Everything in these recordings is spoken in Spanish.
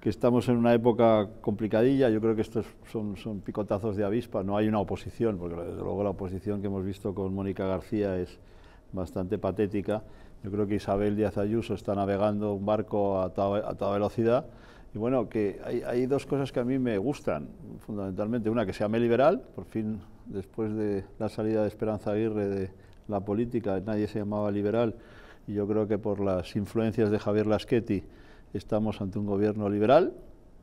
que estamos en una época complicadilla, yo creo que estos son, picotazos de avispa, no hay una oposición, porque desde luego la oposición que hemos visto con Mónica García es bastante patética. Yo creo que Isabel Díaz Ayuso está navegando un barco a toda, velocidad. Y bueno, que hay, hay, dos cosas que a mí me gustan, fundamentalmente. Una, que se llame liberal, por fin, después de la salida de Esperanza Aguirre de la política, nadie se llamaba liberal, y yo creo que por las influencias de Javier Laschetti, estamos ante un gobierno liberal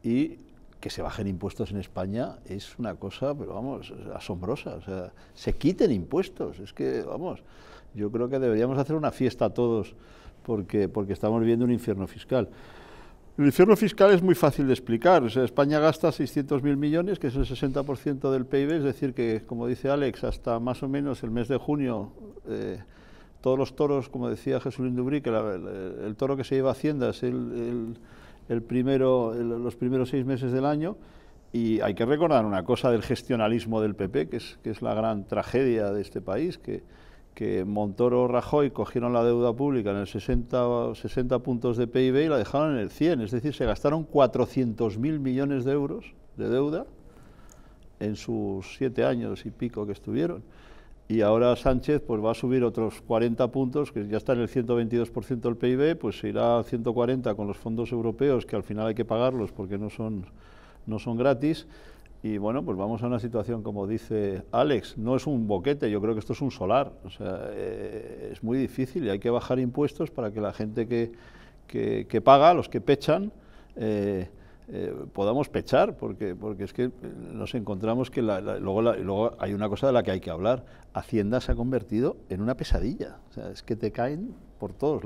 y que se bajen impuestos en España es una cosa, pero vamos, asombrosa. O sea, se quiten impuestos. Es que, vamos, yo creo que deberíamos hacer una fiesta todos porque, porque estamos viviendo un infierno fiscal. El infierno fiscal es muy fácil de explicar. España gasta 600.000 millones, que es el 60% del PIB, es decir, que, como dice Alex, hasta más o menos el mes de junio eh, todos los toros, como decía Jesús Lindubrí, que el, toro que se lleva a Hacienda es el, primero, los primeros seis meses del año. Y hay que recordar una cosa del gestionalismo del PP, que es, que es la gran tragedia de este país, que, que Montoro Rajoy cogieron la deuda pública en el 60, 60 puntos de PIB y la dejaron en el 100, es decir, se gastaron 400.000 millones de euros de deuda en sus siete años y pico que estuvieron y ahora Sánchez pues va a subir otros 40 puntos, que ya está en el 122% del PIB, pues se irá a 140 con los fondos europeos, que al final hay que pagarlos porque no son, no son gratis. Y bueno, pues vamos a una situación, como dice Alex, no es un boquete, yo creo que esto es un solar. O sea, eh, es muy difícil y hay que bajar impuestos para que la gente que, que, que paga, los que pechan, eh, eh, podamos pechar, porque, porque es que nos encontramos que luego, luego, hay una cosa de la que hay que hablar. Hacienda se ha convertido en una pesadilla, sea, es que te caen por todos